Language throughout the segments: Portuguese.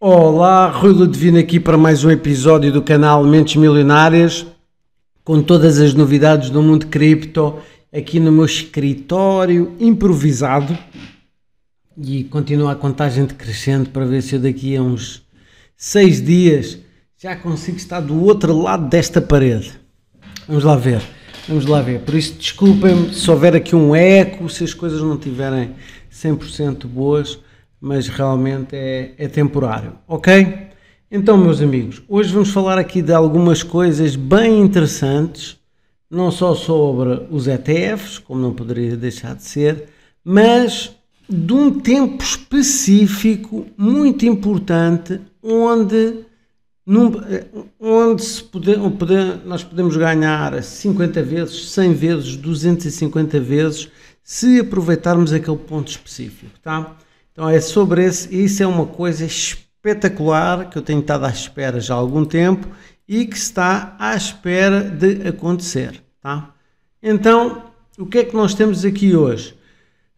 Olá, Rui Ludovino aqui para mais um episódio do canal Mentes Milionárias, com todas as novidades do mundo cripto, aqui no meu escritório improvisado. E continua a contagem decrescente para ver se eu daqui a uns seis dias já consigo estar do outro lado desta parede. Vamos lá ver, vamos lá ver. Por isso, desculpem-me se houver aqui um eco, se as coisas não estiverem 100% boas mas realmente é, é temporário, ok? Então, meus amigos, hoje vamos falar aqui de algumas coisas bem interessantes, não só sobre os ETFs, como não poderia deixar de ser, mas de um tempo específico muito importante onde, num, eh, onde se pode, pode, nós podemos ganhar 50 vezes, 100 vezes, 250 vezes se aproveitarmos aquele ponto específico, tá? Então é sobre esse, isso é uma coisa espetacular que eu tenho estado à espera já há algum tempo e que está à espera de acontecer, tá? Então, o que é que nós temos aqui hoje?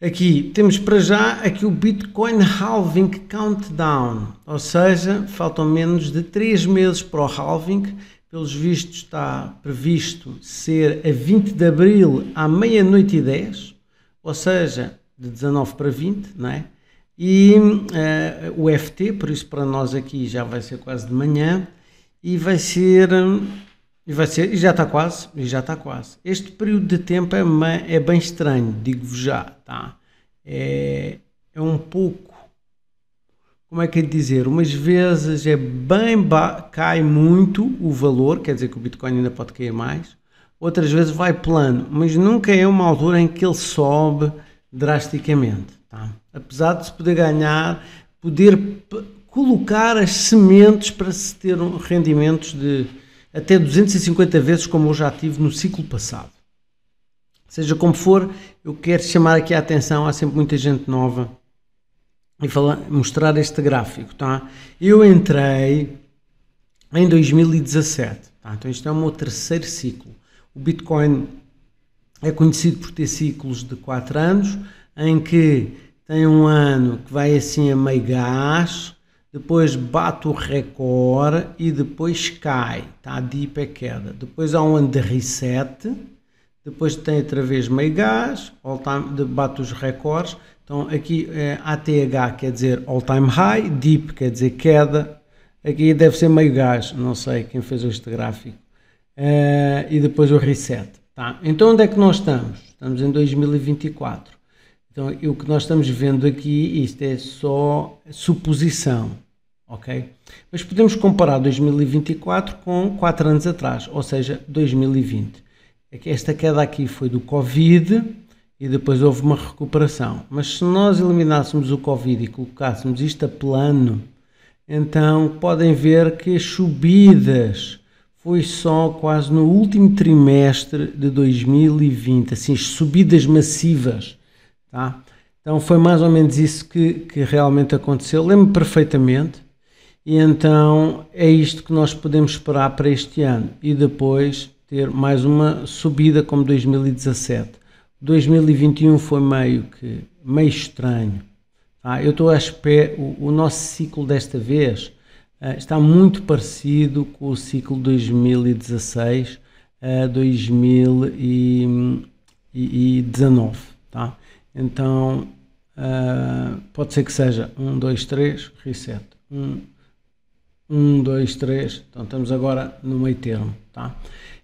Aqui temos para já aqui o Bitcoin Halving Countdown, ou seja, faltam menos de 3 meses para o halving. Pelos vistos está previsto ser a 20 de abril à meia-noite e 10, ou seja, de 19 para 20, não é? E uh, o FT, por isso para nós aqui já vai ser quase de manhã, e vai ser. E vai ser, e já está quase, e já está quase. Este período de tempo é, é bem estranho, digo-vos já, tá? É, é um pouco, como é que é dizer, umas vezes é bem, cai muito o valor, quer dizer que o Bitcoin ainda pode cair mais, outras vezes vai plano, mas nunca é uma altura em que ele sobe drasticamente. Tá? Apesar de se poder ganhar, poder colocar as sementes para se ter rendimentos de até 250 vezes como eu já tive no ciclo passado. Seja como for, eu quero chamar aqui a atenção, há sempre muita gente nova e falar, mostrar este gráfico, tá? Eu entrei em 2017, tá? Então isto é o meu terceiro ciclo. O Bitcoin é conhecido por ter ciclos de 4 anos, em que tem um ano que vai assim a meio gás, depois bate o recorde e depois cai, está a dip é queda. Depois há um ano de reset, depois tem outra vez meio gás, all time, bate os recordes. Então aqui é, eh, ATH quer dizer all time high, dip quer dizer queda. Aqui deve ser meio gás, não sei quem fez este gráfico. Uh, e depois o reset. Tá? Então onde é que nós estamos? Estamos em 2024. Então, o que nós estamos vendo aqui, isto é só suposição, ok? Mas podemos comparar 2024 com 4 anos atrás, ou seja, 2020. É esta queda aqui foi do Covid e depois houve uma recuperação. Mas se nós eliminássemos o Covid e colocássemos isto a plano, então podem ver que as subidas foi só quase no último trimestre de 2020, assim, as subidas massivas Tá? Então foi mais ou menos isso que, que realmente aconteceu. Lembro me perfeitamente. E então é isto que nós podemos esperar para este ano e depois ter mais uma subida como 2017. 2021 foi meio que meio estranho. Tá? eu estou a esperar o, o, nosso ciclo desta vez ah, está muito parecido com o ciclo 2016 a 2019. Tá? Então uh, pode ser que seja 1, 2, 3, reset. 1, 1, 2, 3. Então estamos agora no meio termo. Tá?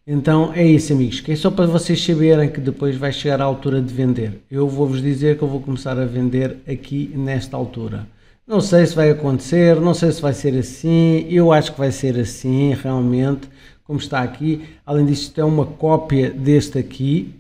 Então é isso, amigos. Que é só para vocês saberem que depois vai chegar a altura de vender. Eu vou-vos dizer que eu vou começar a vender aqui nesta altura. Não sei se vai acontecer, não sei se vai ser assim. Eu acho que vai ser assim, realmente, como está aqui. Além disso, tem é uma cópia deste aqui,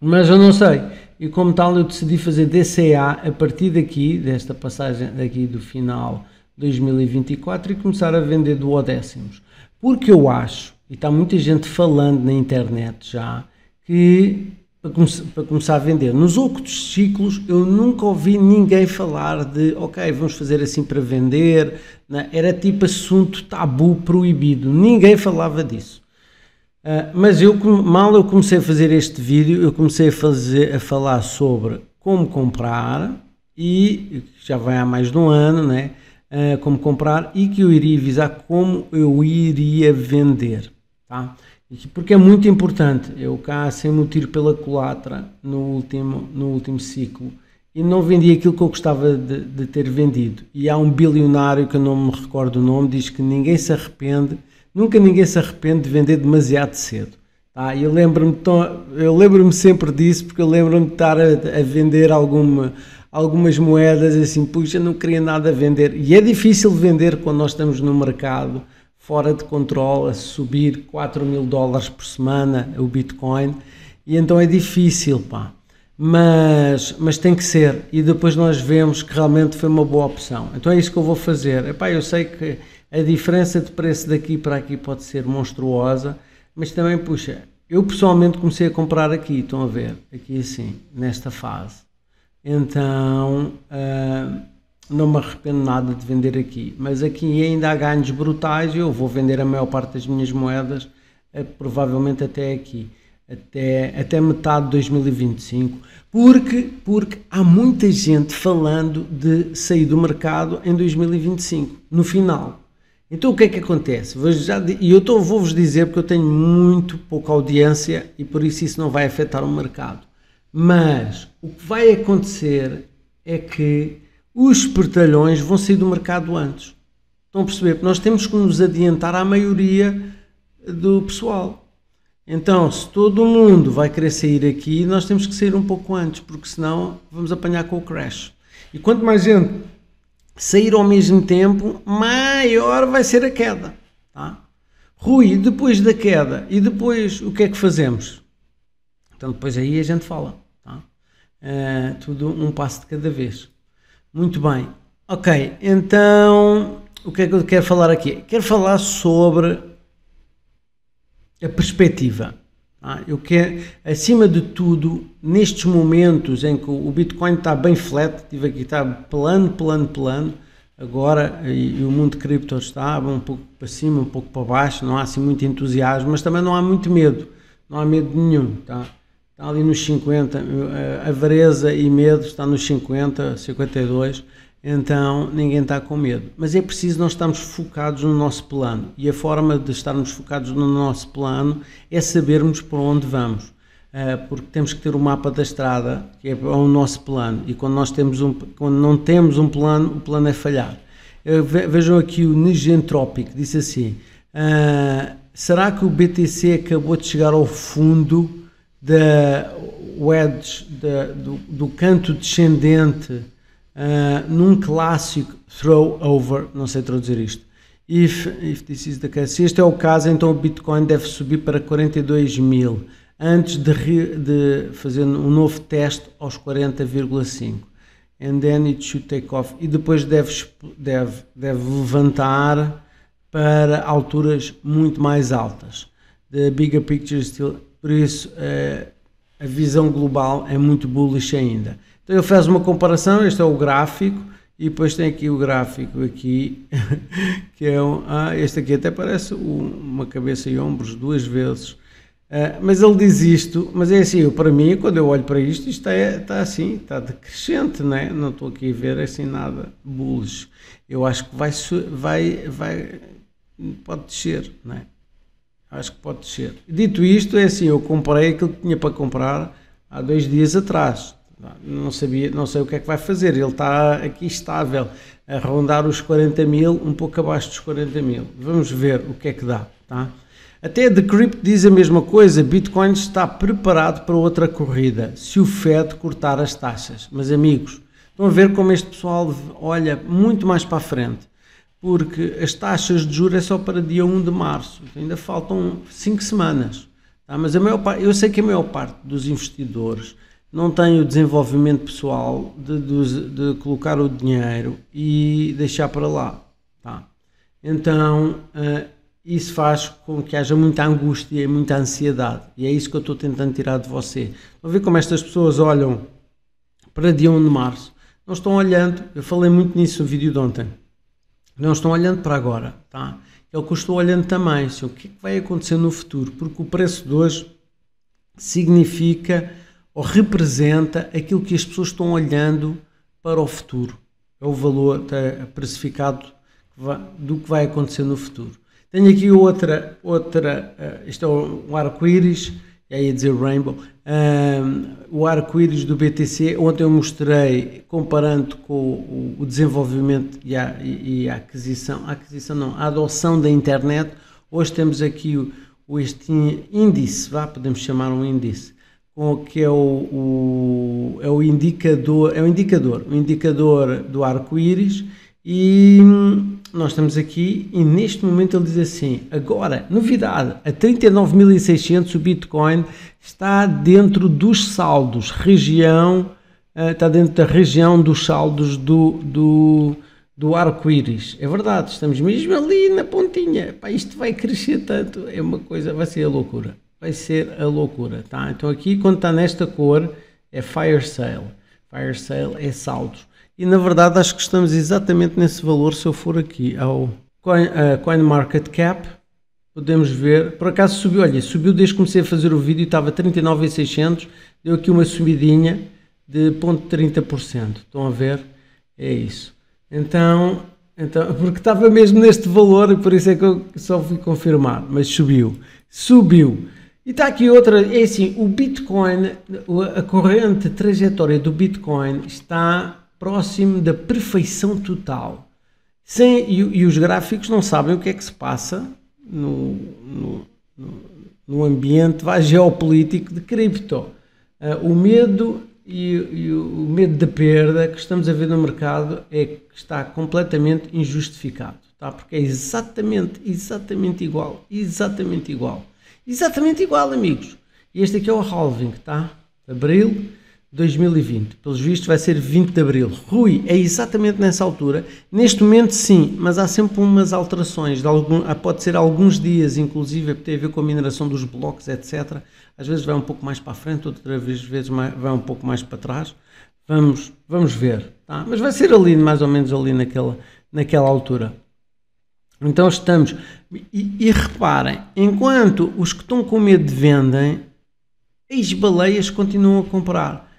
mas eu não sei. E como tal, eu decidi fazer DCA a partir daqui, desta passagem daqui do final 2024 e começar a vender duodécimos. Porque eu acho, e está muita gente falando na internet já, que para, come para, começar a vender, nos outros ciclos eu nunca ouvi ninguém falar de ok, vamos fazer assim para vender, né? era tipo assunto tabu proibido, ninguém falava disso. Ah, mas eu, mal eu comecei a fazer este vídeo, eu comecei a, fazer, a falar sobre como comprar e já vai há mais de um ano, né? Uh, como comprar e que eu iria avisar como eu iria vender, tá? Porque é muito importante. Eu cá sempre o tiro pela culatra no último, no último ciclo e não vendi aquilo que eu gostava de, de, ter vendido. E há um bilionário que eu não me recordo o nome, diz que ninguém se arrepende Nunca ninguém se arrepende de vender demasiado cedo. Tá? Eu lembro-me lembro sempre disso porque eu lembro-me de estar a, a, vender alguma, algumas moedas assim, puxa, não queria nada vender. E é difícil vender quando nós estamos no mercado fora de controle, a subir 4 mil dólares por semana o Bitcoin, e então é difícil, pá. Mas, mas tem que ser, e depois nós vemos que realmente foi uma boa opção. Então é isso que eu vou fazer. Epá, eu sei que a diferença de preço daqui para aqui pode ser monstruosa, mas também, puxa, eu pessoalmente comecei a comprar aqui, estão a ver, aqui assim, nesta fase. Então, uh, não me arrependo nada de vender aqui, mas aqui ainda há ganhos brutais e eu vou vender a maior parte das minhas moedas, uh, provavelmente até aqui até, até metade de 2025, porque, porque há muita gente falando de sair do mercado em 2025, no final. Então o que é que acontece? E eu estou, vou-vos dizer porque eu tenho muito pouca audiência e por isso isso não vai afetar o mercado. Mas o que vai acontecer é que os espertalhões vão sair do mercado antes. Estão a perceber? Porque nós temos que nos adiantar à maioria do pessoal. Então, se todo mundo vai querer sair aqui, nós temos que sair um pouco antes, porque senão vamos apanhar com o crash. E quanto mais gente sair ao mesmo tempo, maior vai ser a queda. Tá? Rui, depois da queda, e depois o que é que fazemos? Então, depois aí a gente fala. Tá? Eh, tudo um passo de cada vez. Muito bem. Ok, então o que é que eu quero falar aqui? Quero falar sobre a perspectiva. Ah, eu quero, acima de tudo, nestes momentos em que o Bitcoin está bem flat, tive aqui, está plano, plano, plano, agora, e, e o mundo cripto está um pouco para cima, um pouco para baixo, não há assim muito entusiasmo, mas também não há muito medo, não há medo nenhum, tá? Está ali nos 50, eh, avareza e medo está nos 50, 52, então ninguém está com medo. Mas é preciso nós estarmos focados no nosso plano. E a forma de estarmos focados no nosso plano é sabermos para onde vamos. Ah, porque temos que ter o um mapa da estrada, que é o nosso plano. E quando, nós temos um, quando não temos um plano, o plano é falhar. Vejam aqui o Nigentrópico, disse assim: ah, será que o BTC acabou de chegar ao fundo da wedge, da, do, do canto descendente ah, num clássico over não sei traduzir isto. If, if this is the case, se este é o caso, então o Bitcoin deve subir para 42 mil antes de, re, de fazer um novo teste aos 40,5. And then it should take off. E depois deve, deve, deve levantar para alturas muito mais altas. The bigger picture still. Por isso, uh, a visão global é muito bullish ainda. Então ele faz uma comparação, este é o gráfico, e depois tem aqui o gráfico aqui, que é um, ah, este aqui até parece uma cabeça e ombros duas vezes. Ah, mas ele diz isto, mas é assim, eu, para mim, quando eu olho para isto, isto é, está assim, está decrescente, né? não estou aqui a ver assim nada, bullish. Eu acho que vai, vai, vai pode descer, né? acho que pode descer. Dito isto, é assim, eu comprei aquilo que tinha para comprar há dois dias atrás, não, sabia, não sei o que é que vai fazer. Ele está aqui estável, a rondar os 40 mil, um pouco abaixo dos 40 mil. Vamos ver o que é que dá. Tá? Até a Decrypt diz a mesma coisa: Bitcoin está preparado para outra corrida, se o Fed cortar as taxas. Mas amigos, estão a ver como este pessoal olha muito mais para a frente. Porque as taxas de juros é só para dia 1 de março, ainda faltam 5 semanas. Tá? Mas a maior parte, eu sei que a maior parte dos investidores não têm o desenvolvimento pessoal de, de, de, colocar o dinheiro e deixar para lá. Tá? Então, uh, isso faz com que haja muita angústia e muita ansiedade. E é isso que eu estou tentando tirar de você. Estão a ver como estas pessoas olham para dia 1 de março? Não estão olhando, eu falei muito nisso no vídeo de ontem, não estão olhando para agora. Tá? É o que eu estou olhando também, o que, é que vai acontecer no futuro, porque o preço de hoje significa ou representa aquilo que as pessoas estão olhando para o futuro. É o valor é, é precificado do que vai acontecer no futuro. Tenho aqui outra, outra uh, isto é um arco-íris, E é ia dizer rainbow, um, o arco-íris do BTC. Ontem eu mostrei, comparando com o, o desenvolvimento e a, e a, aquisição, a aquisição não, a adoção da internet. Hoje temos aqui o, este índice, vá, podemos chamar um índice, com que é o, o, é o indicador, é o indicador, o indicador do arco-íris e nós estamos aqui e neste momento ele diz assim, agora, novidade, a 39.600 o Bitcoin está dentro dos saldos, região, eh, está dentro da região dos saldos do, do, do arco-íris. É verdade, estamos mesmo ali na pontinha. Pá, isto vai crescer tanto, é uma coisa, vai ser a loucura vai ser a loucura, tá? Então aqui quando está nesta cor é fire sale, fire sale é saldos. E na verdade acho que estamos exatamente nesse valor se eu for aqui ao coin, uh, market cap podemos ver, por acaso subiu, olha, subiu desde que comecei a fazer o vídeo, estava 39,600, deu aqui uma subidinha de 0.30%, estão a ver? É isso. Então, então, porque estava mesmo neste valor e por isso é que eu só fui confirmar, mas subiu. Subiu. E está aqui outra, é assim, o Bitcoin, a corrente trajetória do Bitcoin está próximo da perfeição total. Sem, e, e, os gráficos não sabem o que é que se passa no, no, no ambiente vá, geopolítico de cripto. Uh, o medo e, e, o medo da perda que estamos a ver no mercado é que está completamente injustificado, tá? porque é exatamente, exatamente igual, exatamente igual. Exatamente igual, amigos. E este aqui é o halving, tá? Abril 2020. Pelos vistos vai ser 20 de Abril. Rui, é exatamente nessa altura. Neste momento sim, mas há sempre umas alterações. De algum, pode ser alguns dias, inclusive, é tem a ver com a mineração dos blocos, etc. Às vezes vai um pouco mais para a frente, outras vezes vai um pouco mais para trás. Vamos, vamos ver. Tá? Mas vai ser ali, mais ou menos ali naquela, naquela altura. Então estamos. E, e reparem, enquanto os que estão com medo vendem, as baleias continuam a comprar.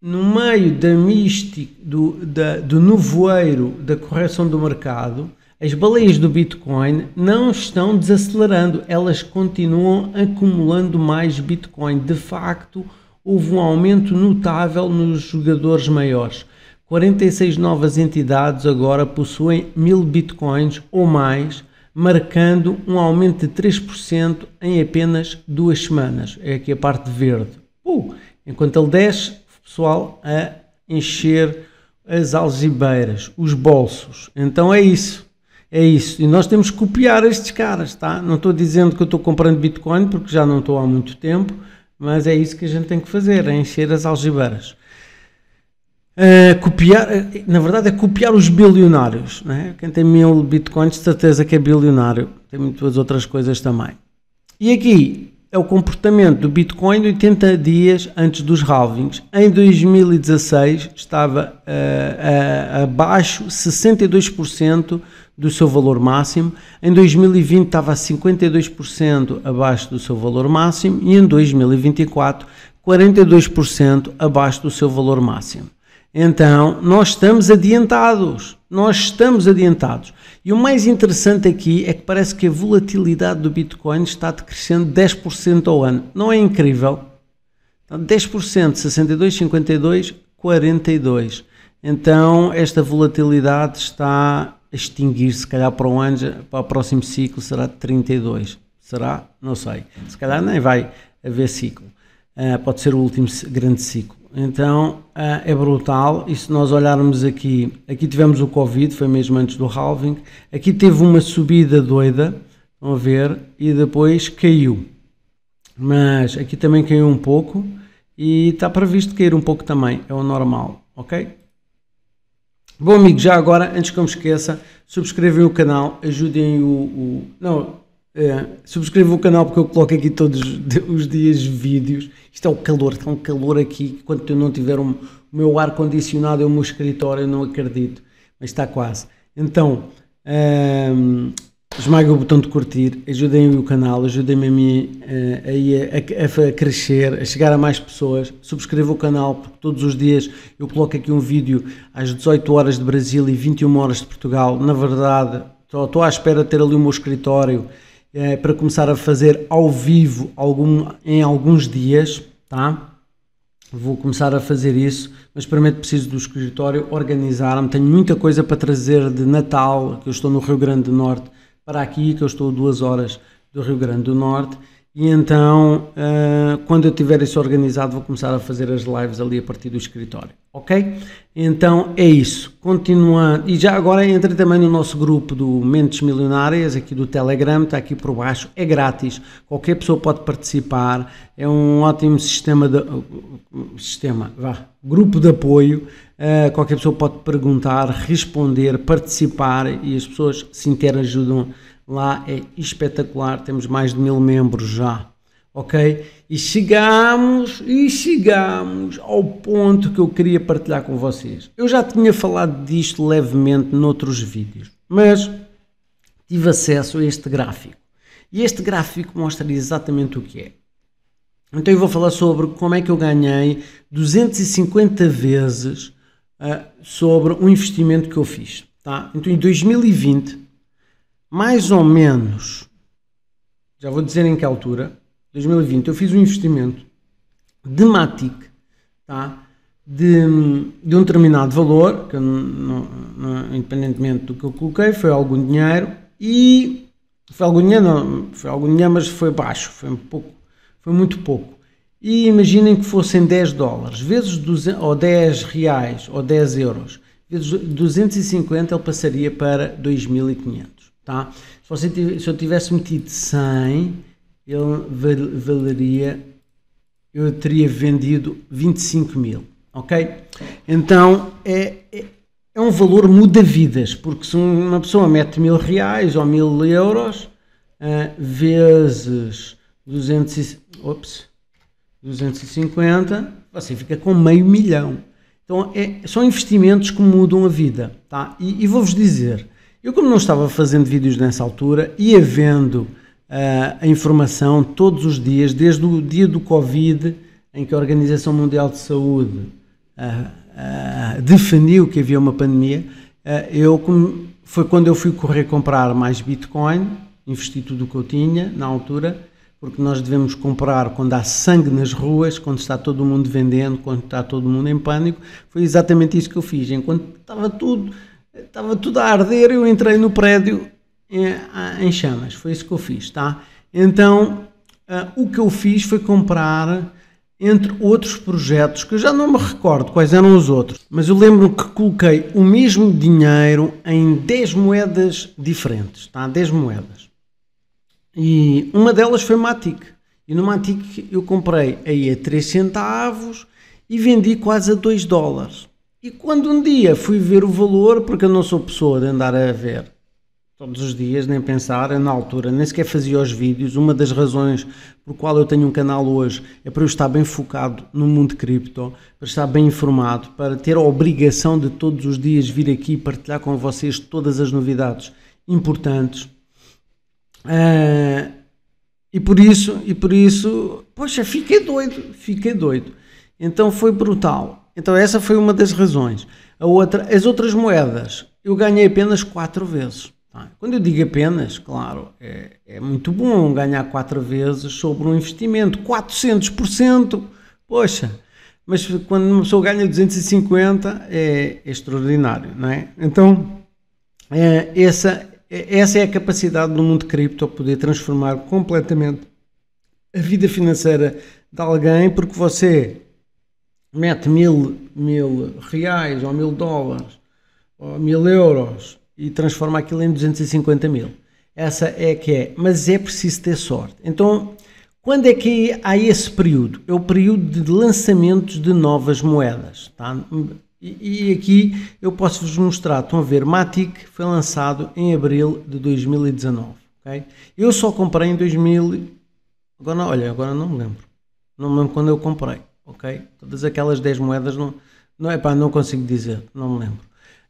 No meio da mística, do, da, do nevoeiro da correção do mercado, as baleias do Bitcoin não estão desacelerando, elas continuam acumulando mais Bitcoin. De facto, houve um aumento notável nos jogadores maiores. 46 novas entidades agora possuem mil bitcoins ou mais, marcando um aumento de 3% em apenas duas semanas. É aqui a parte verde. Uh, enquanto ele desce, pessoal a encher as algibeiras, os bolsos. Então é isso. É isso. E nós temos que copiar estes caras, tá? Não estou dizendo que eu estou comprando Bitcoin, porque já não estou há muito tempo, mas é isso que a gente tem que fazer, é encher as algibeiras. Eh, copiar, eh, na verdade, é copiar os bilionários. Né? Quem tem mil bitcoins, de certeza que é bilionário. Tem muitas outras coisas também. E aqui é o comportamento do Bitcoin 80 dias antes dos halvings. Em 2016 estava uh, uh, abaixo 62% do seu valor máximo. Em 2020 estava 52% abaixo do seu valor máximo. E em 2024, 42% abaixo do seu valor máximo. Então, nós estamos adiantados. Nós estamos adiantados. E o mais interessante aqui é que parece que a volatilidade do Bitcoin está decrescendo 10% ao ano. Não é incrível? 10%, 62, 52, 42. Então, esta volatilidade está a extinguir, se calhar para o ano, para o próximo ciclo será 32. Será? Não sei. Se calhar nem vai haver ciclo. Ah, pode ser o último grande ciclo. Então uh, é brutal. E se nós olharmos aqui, aqui tivemos o Covid, foi mesmo antes do halving. Aqui teve uma subida doida, vão ver, e depois caiu. Mas aqui também caiu um pouco e está previsto cair um pouco também, é o normal, ok? Bom, amigo, já agora, antes que eu me esqueça, subscrevam o canal, ajudem o. o não, é, o canal porque eu coloco aqui todos os dias vídeos. Isto é o calor, está um calor aqui. Quando eu não tiver um, o meu ar condicionado, e o meu escritório, eu não acredito, mas está quase. Então, um, ehm, esmaga o botão de curtir, ajudem o canal, ajudem-me a mim eh, a, a, a, crescer, a chegar a mais pessoas. Subscreva o canal, porque todos os dias eu coloco aqui um vídeo às 18 horas de Brasil e 21 horas de Portugal. Na verdade, estou à espera de ter ali o meu escritório é, para começar a fazer ao vivo algum, em alguns dias, tá? Vou começar a fazer isso, mas primeiro preciso do escritório organizar-me. Tenho muita coisa para trazer de Natal, que eu estou no Rio Grande do Norte, para aqui, que eu estou a duas horas do Rio Grande do Norte, e então, uh, quando eu tiver isso organizado, vou começar a fazer as lives ali a partir do escritório, ok? Então é isso. Continuando. E já agora entre também no nosso grupo do Mentes Milionárias, aqui do Telegram, está aqui por baixo. É grátis, qualquer pessoa pode participar. É um ótimo sistema de. Sistema, vá. Grupo de apoio. Uh, qualquer pessoa pode perguntar, responder, participar e as pessoas se interajudam. ajudam lá é espetacular, temos mais de mil membros já, ok? E chegamos, e chegamos ao ponto que eu queria partilhar com vocês. Eu já tinha falado disto levemente noutros vídeos, mas tive acesso a este gráfico. E este gráfico mostra exatamente o que é. Então eu vou falar sobre como é que eu ganhei 250 vezes uh, sobre um investimento que eu fiz. Tá? Então em 2020 mais ou menos, já vou dizer em que altura, 2020, eu fiz um investimento de Matic, tá? De, de um determinado valor, que independentemente do que eu coloquei, foi algum dinheiro e foi algum dinheiro, não, foi algum dinheiro, mas foi baixo, foi um pouco, foi muito pouco. E imaginem que fossem 10 dólares, vezes 200, ou 10 reais, ou 10 euros, vezes 250 ele passaria para 2500 tá? Se, você, se eu tivesse metido 100, ele valeria, eu teria vendido 25 mil, ok? Então é, é, é um valor muda-vidas, porque se uma pessoa mete mil reais ou mil euros, uh, vezes 200 e, ops, 250, você fica com meio milhão. Então, é, são investimentos que mudam a vida, tá? E, e vou-vos dizer, eu, como não estava fazendo vídeos nessa altura, ia vendo uh, ah, a informação todos os dias, desde o dia do Covid, em que a Organização Mundial de Saúde uh, uh, definiu que havia uma pandemia, eu, como, foi quando eu fui correr comprar mais Bitcoin, investi tudo o que eu tinha na altura, porque nós devemos comprar quando há sangue nas ruas, quando está todo mundo vendendo, quando está todo mundo em pânico. Foi exatamente isso que eu fiz. Enquanto estava tudo estava tudo a arder, e eu entrei no prédio em, é, em chamas, foi isso que eu fiz, tá? Então, uh, o que eu fiz foi comprar, entre outros projetos, que eu já não me recordo quais eram os outros, mas eu lembro que coloquei o mesmo dinheiro em 10 moedas diferentes, tá? 10 moedas. E uma delas foi Matic. E no Matic eu comprei aí a 3 centavos e vendi quase a 2 dólares. E quando um dia fui ver o valor, porque eu não sou pessoa de andar a ver todos os dias, nem pensar, na altura nem sequer fazia os vídeos. Uma das razões por qual eu tenho um canal hoje é para eu estar bem focado no mundo cripto, para estar bem informado, para ter a obrigação de todos os dias vir aqui e partilhar com vocês todas as novidades importantes. Uh, e por isso, e por isso, poxa, fiquei doido, fiquei doido. Então foi brutal. Então essa foi uma das razões. A outra, as outras moedas, eu ganhei apenas quatro vezes. Tá? Quando eu digo apenas, claro, é, é muito bom ganhar quatro vezes sobre um investimento, 400%, poxa, mas quando uma pessoa ganha 250 é, é extraordinário, não é? Então, é, essa, é, essa é a capacidade do mundo cripto poder transformar completamente a vida financeira de alguém, porque você mete mil, mil reais ou mil dólares ou mil euros e transforma aquilo em 250 mil. Essa é que é. Mas é preciso ter sorte. Então, quando é que há esse período? É o período de lançamentos de novas moedas. Tá? E, e aqui eu posso vos mostrar. Estão a ver, Matic foi lançado em abril de 2019. Okay? Eu só comprei em 2000. Agora, olha, agora não me lembro. Não me lembro quando eu comprei ok? Todas aquelas 10 moedas, não, não é pá, não consigo dizer, não me lembro.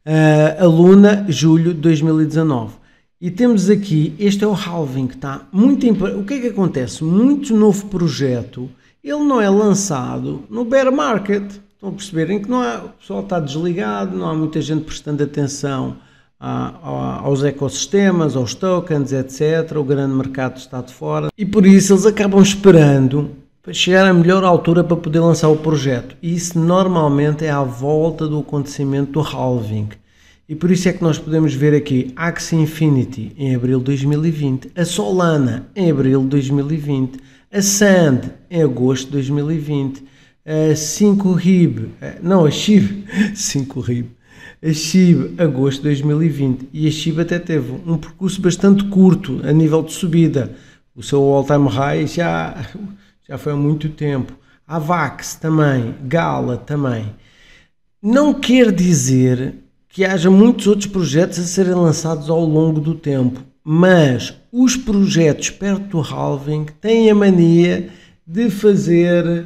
Uh, ah, aluna, julho de 2019. E temos aqui, este é o halving, tá? Muito o que é que acontece? Muito novo projeto, ele não é lançado no bear market. Estão a perceberem que não há, o pessoal está desligado, não há muita gente prestando atenção a, a, aos ecossistemas, aos tokens, etc. O grande mercado está de fora. E por isso eles acabam esperando para chegar à melhor altura para poder lançar o projeto. E isso normalmente é à volta do acontecimento do halving. E por isso é que nós podemos ver aqui Axie Infinity em abril de 2020, a Solana em abril de 2020, a Sand em agosto de 2020, a 5RIB, eh, não, a SHIB, 5RIB, a SHIB agosto de 2020. E a SHIB até teve um percurso bastante curto a nível de subida. O seu all-time high já já foi há muito tempo. A Vax também, Gala também. Não quer dizer que haja muitos outros projetos a serem lançados ao longo do tempo, mas os projetos perto do halving têm a mania de fazer uh,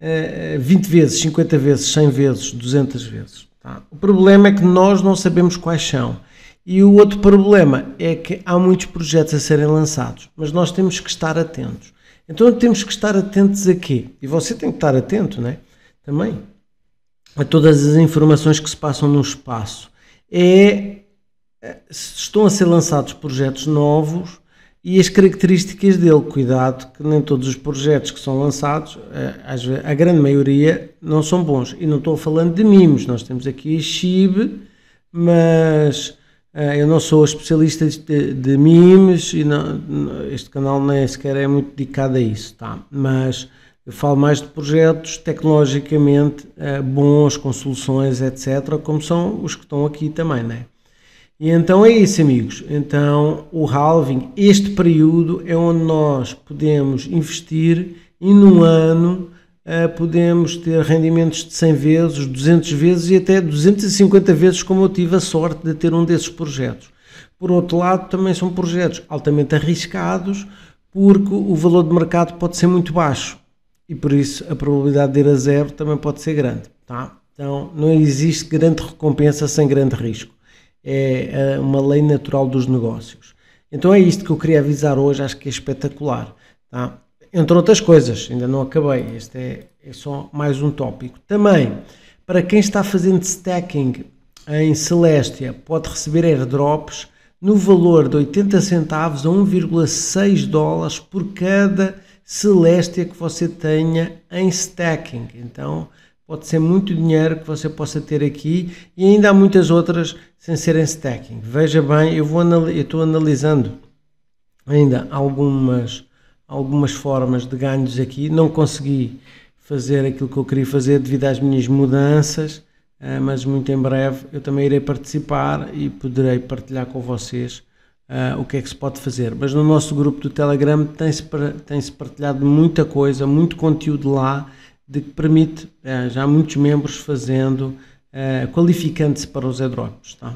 eh, 20 eh, vezes, 50 vezes, 100 vezes, 200 vezes. Tá? O problema é que nós não sabemos quais são. E o outro problema é que há muitos projetos a serem lançados, mas nós temos que estar atentos. Então temos que estar atentos a quê? E você tem que estar atento, né? Também a todas as informações que se passam no espaço. É, é estão a ser lançados projetos novos e as características dele. Cuidado que nem todos os projetos que são lançados, é, a grande maioria, não são bons. E não estou falando de mimos, nós temos aqui a Chib, mas eh, eu não sou especialista de, de memes e não, este canal nem sequer é muito dedicado a isso, tá? Mas eu falo mais de projetos tecnologicamente eh, bons, com soluções, etc., como são os que estão aqui também, né? E então é isso, amigos. Então o halving, este período é onde nós podemos investir e num ano eh, podemos ter rendimentos de 100 vezes, 200 vezes e até 250 vezes, como eu tive a sorte de ter um desses projetos. Por outro lado, também são projetos altamente arriscados, porque o valor de mercado pode ser muito baixo e por isso a probabilidade de ir a zero também pode ser grande. Tá? Então, não existe grande recompensa sem grande risco. É, é uma lei natural dos negócios. Então, é isto que eu queria avisar hoje, acho que é espetacular. Tá? entre outras coisas. Ainda não acabei, este é, é só mais um tópico. Também, para quem está fazendo stacking em Celestia, pode receber airdrops no valor de 80 centavos a 1,6 dólares por cada Celestia que você tenha em stacking. Então, pode ser muito dinheiro que você possa ter aqui e ainda há muitas outras sem serem stacking. Veja bem, eu vou eu estou analisando ainda algumas algumas formas de ganhos aqui. Não consegui fazer aquilo que eu queria fazer devido às minhas mudanças, eh, mas muito em breve eu também irei participar e poderei partilhar com vocês eh, o que é que se pode fazer. Mas no nosso grupo do Telegram tem-se tem -se partilhado muita coisa, muito conteúdo lá, de que permite eh, já muitos membros fazendo, qualificando-se para os airdrops. Tá?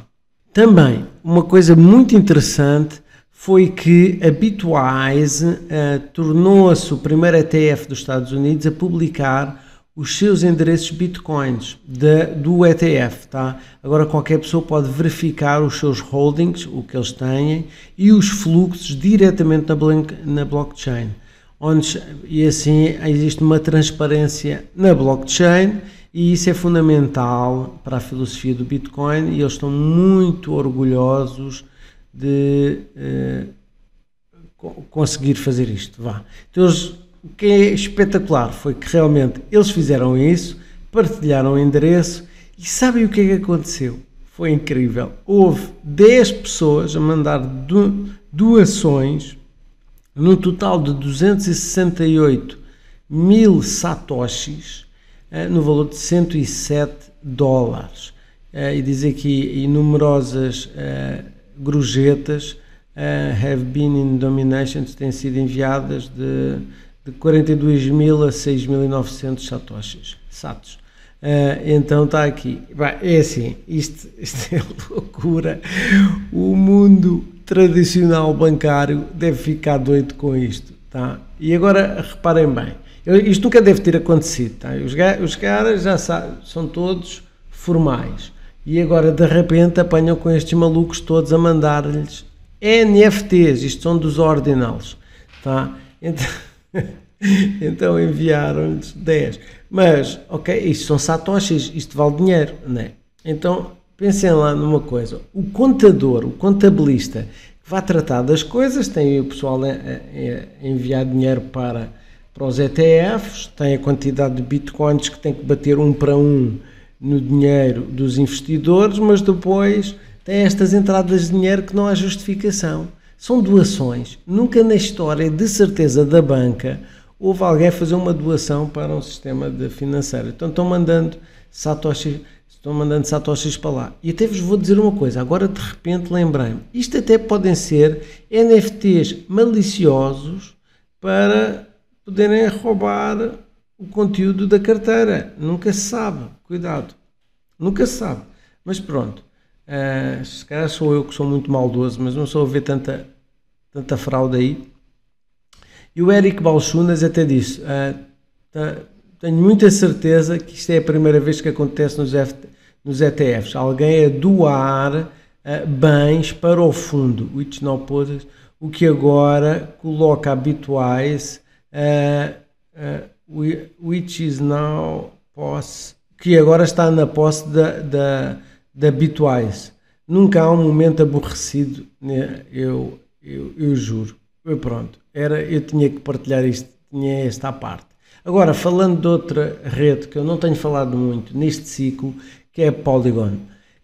Também, uma coisa muito interessante foi que a Bitwise uh, tornou-se o primeiro ETF dos Estados Unidos a publicar os seus endereços bitcoins de, do ETF, tá? Agora qualquer pessoa pode verificar os seus holdings, o que eles têm e os fluxos diretamente na, blank, na blockchain, onde e assim existe uma transparência na blockchain e isso é fundamental para a filosofia do Bitcoin e eles estão muito orgulhosos de uh, conseguir fazer isto. Vá. Então, eles, o que é espetacular foi que realmente eles fizeram isso, partilharam o endereço e sabem o que é que aconteceu? Foi incrível. Houve 10 pessoas a mandar do, doações, no total de 268 mil satoshis, eh, no valor de 107 dólares. Eh, e diz aqui, e numerosas grujetas eh, have been in dominations têm sido enviadas de, de 42 mil a 6.900 satoshis, satos. Uh, então está aqui. Bah, é assim, isto, isto é loucura. O mundo tradicional bancário deve ficar doido com isto. Tá? E agora reparem bem, eu, isto nunca deve ter acontecido. Tá? Os, os caras já sabem, são todos formais e agora de repente apanham com estes malucos todos a mandar-lhes NFTs, isto são dos ordinals, tá? Então, então enviaram-lhes 10. Mas, ok, isto são satoshis, isto vale dinheiro, né? Então, pensem lá numa coisa, o contador, o contabilista que vai tratar das coisas, tem o pessoal a, a enviar dinheiro para, para os ETFs, tem a quantidade de bitcoins que tem que bater um para um no dinheiro dos investidores, mas depois tem estas entradas de dinheiro que não há justificação. São doações. Nunca na história, de certeza, da banca houve alguém fazer uma doação para um sistema financeiro. Então estão mandando satoshis, estão mandando satoshis para lá. E até vos vou dizer uma coisa, agora de repente lembrei-me. Isto até podem ser NFTs maliciosos para poderem roubar o conteúdo da carteira. Nunca se sabe. Cuidado. Nunca se sabe. Mas pronto. Uh, se calhar sou eu que sou muito maldoso, mas não sou a ver tanta, tanta fraude aí. E o Eric Balchunas até disse: uh, tá, Tenho muita certeza que isto é a primeira vez que acontece nos, F, nos ETFs. Alguém a doar uh, bens para o fundo, which Now poses, o que agora coloca habituais. Uh, which is now posse, que agora está na posse da, da, da Bitwise. Nunca há um momento aborrecido, né? eu, eu, eu juro. Eu, pronto, era, eu tinha que partilhar isto, tinha esta parte. Agora, falando de outra rede que eu não tenho falado muito neste ciclo, que é a Polygon.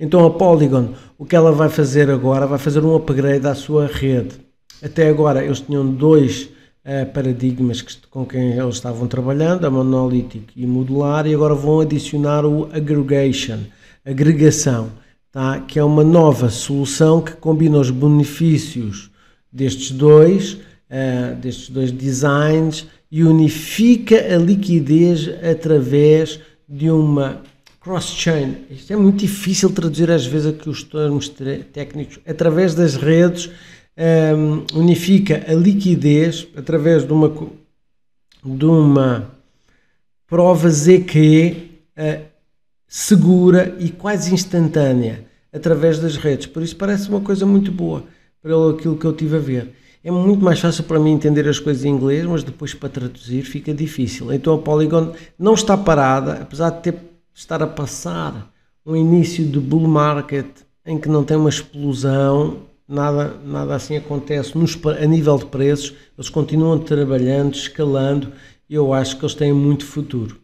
Então, a Polygon, o que ela vai fazer agora? Vai fazer um upgrade à sua rede. Até agora, eles tinham dois eh, paradigmas que, com quem eles estavam trabalhando, a monolítico e modular, e agora vão adicionar o aggregation, agregação, tá? que é uma nova solução que combina os benefícios destes dois, eh, destes dois designs e unifica a liquidez através de uma cross-chain. Isto é muito difícil traduzir às vezes aqui os termos técnicos, através das redes um, ehm, unifica a liquidez através de uma, de uma prova ZQE uh, segura e quase instantânea através das redes. Por isso parece uma coisa muito boa para aquilo que eu tive a ver. É muito mais fácil para mim entender as coisas em inglês, mas depois para traduzir fica difícil. Então a Polygon não está parada, apesar de ter, estar a passar um início de bull market em que não tem uma explosão nada, nada assim acontece nos, a nível de preços, eles continuam trabalhando, escalando, e eu acho que eles têm muito futuro.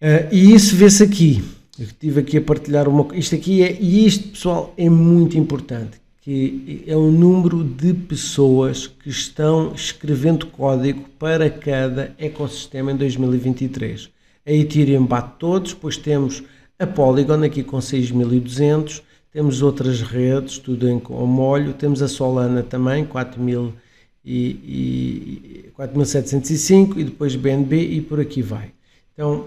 Uh, e isso vê-se aqui. Eu estive aqui a partilhar uma isto aqui é e isto pessoal é muito importante que é o número de pessoas que estão escrevendo código para cada ecossistema em 2023. A Ethereum bate todos, pois temos a Polygon aqui com 6200, temos outras redes, tudo em com molho. Temos a Solana também, 4.705 e depois BNB e por aqui vai. Então,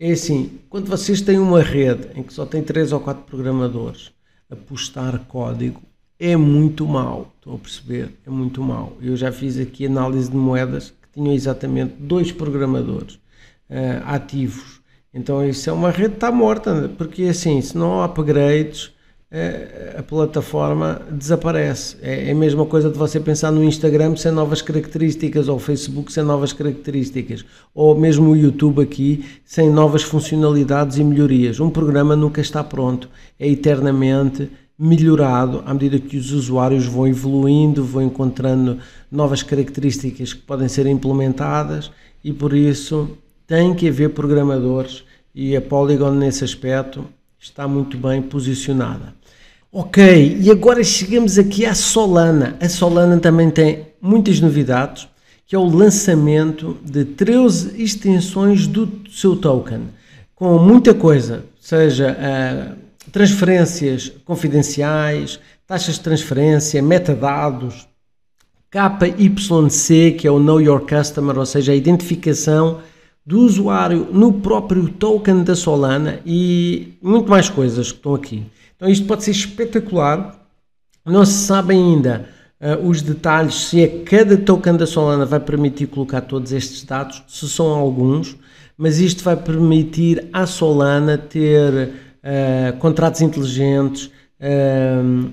é assim, quando vocês têm uma rede em que só tem 3 ou 4 programadores a postar código, é muito mal, estão a perceber? É muito mal. Eu já fiz aqui análise de moedas que tinham exatamente dois programadores uh, ativos. Então isso é uma rede que está morta, porque assim, se não há upgrades, é, a plataforma desaparece. É, é a mesma coisa de você pensar no Instagram sem novas características, ou Facebook sem novas características, ou mesmo o YouTube aqui sem novas funcionalidades e melhorias. Um programa nunca está pronto, é eternamente melhorado à medida que os usuários vão evoluindo, vão encontrando novas características que podem ser implementadas e por isso tem que haver programadores e a Polygon nesse aspecto está muito bem posicionada. Ok, e agora chegamos aqui à Solana. A Solana também tem muitas novidades, que é o lançamento de 13 extensões do seu token, com muita coisa, seja uh, transferências confidenciais, taxas de transferência, metadados, KYC, que é o Know Your Customer, ou seja, a identificação do usuário no próprio token da Solana e muito mais coisas que estão aqui. Então isto pode ser espetacular. Não se sabe ainda uh, os detalhes se é cada token da Solana vai permitir colocar todos estes dados, se são alguns, mas isto vai permitir à Solana ter uh, contratos inteligentes, uh,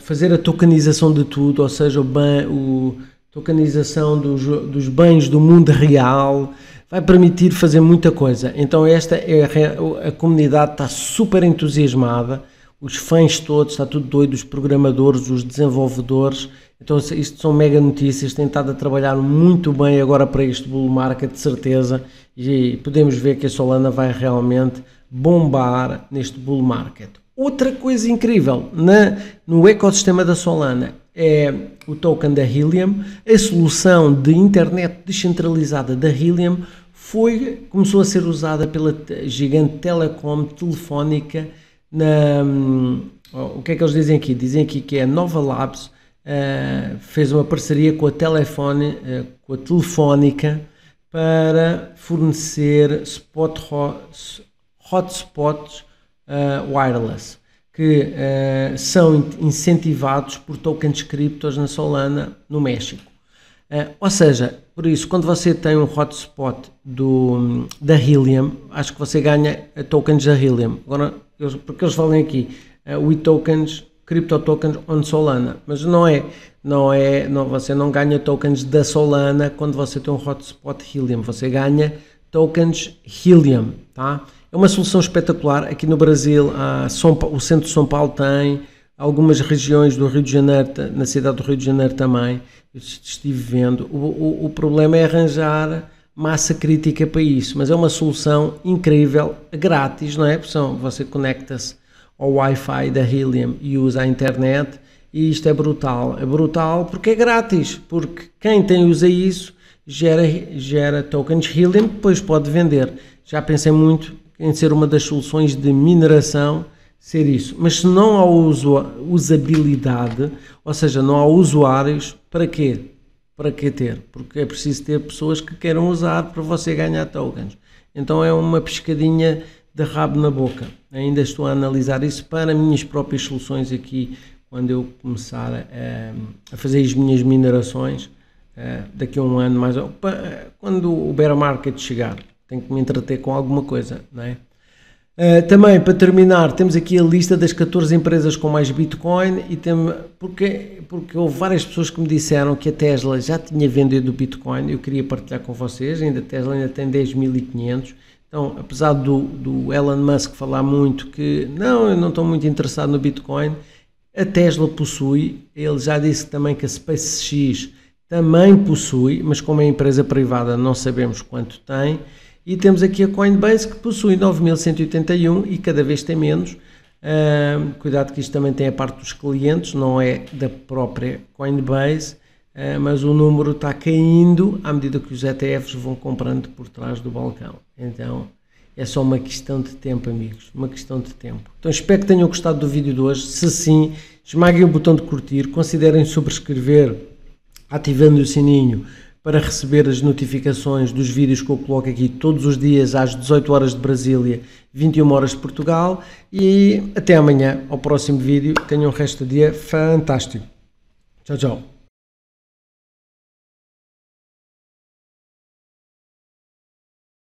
fazer a tokenização de tudo, ou seja, o, ban, o tokenização dos, dos bens do mundo real, vai permitir fazer muita coisa. Então esta é a, a comunidade está super entusiasmada os fãs todos, está tudo doido, os programadores, os desenvolvedores. Então, isto são mega notícias. Tem estado a trabalhar muito bem agora para este bull market, de certeza. E podemos ver que a Solana vai realmente bombar neste bull market. Outra coisa incrível na, no ecossistema da Solana é o token da Helium. A solução de internet descentralizada da Helium foi, começou a ser usada pela gigante telecom telefónica na. Hum, o que é que eles dizem aqui? Dizem aqui que a Nova Labs uh, fez uma parceria com a, telefone, uh, com a Telefónica para fornecer spot hot, hotspots uh, wireless que são incentivados por tokens criptos na Solana no México. Uh, ou seja, por isso, quando você tem um hotspot do, da Helium, acho que você ganha eh, tokens da Helium. Agora, eles, porque eles falam aqui, uh, tokens, crypto tokens on Solana, mas não é, não é, não, você não ganha tokens da Solana quando você tem um hotspot Helium, você ganha tokens Helium, tá? É uma solução espetacular, aqui no Brasil, São, o centro de São Paulo tem, algumas regiões do Rio de Janeiro, na cidade do Rio de Janeiro também, estive vendo. O, o, o problema é arranjar massa crítica para isso, mas é uma solução incrível, grátis, não é? Porque você conecta-se ao Wi-Fi da Helium e usa a internet e isto é brutal. É brutal porque é grátis, porque quem tem usa isso gera, gera tokens Helium depois pode vender. Já pensei muito em ser uma das soluções de mineração ser isso. Mas se não há usabilidade, ou seja, não há usuários, para quê? Para que ter? Porque é preciso ter pessoas que queiram usar para você ganhar tokens. Então é uma pescadinha de rabo na boca. Ainda estou a analisar isso para minhas próprias soluções aqui, quando eu começar a, ehm, a fazer as minhas minerações eh, daqui a um ano mais. ou eh, Quando o bear market chegar, tenho que me entreter com alguma coisa, não é? Eh, também, para terminar, temos aqui a lista das 14 empresas com mais Bitcoin e tem, porque, porque houve várias pessoas que me disseram que a Tesla já tinha vendido Bitcoin, eu queria partilhar com vocês, ainda a Tesla ainda tem 10.500, então, apesar do, do Elon Musk falar muito que não, eu não estou muito interessado no Bitcoin, a Tesla possui, ele já disse também que a SpaceX também possui, mas como é empresa privada não sabemos quanto tem, e temos aqui a Coinbase que possui 9.181 e cada vez tem menos. Uh, cuidado que isto também tem a parte dos clientes, não é da própria Coinbase, uh, mas o número está caindo à medida que os ETFs vão comprando por trás do balcão. Então é só uma questão de tempo, amigos, uma questão de tempo. Então espero que tenham gostado do vídeo de hoje. Se sim, esmaguem o botão de curtir, considerem subscrever, ativando o sininho para receber as notificações dos vídeos que eu coloco aqui todos os dias às 18 horas de Brasília, 21 horas de Portugal e até amanhã ao próximo vídeo. Tenham um resto de dia fantástico. Tchau, tchau.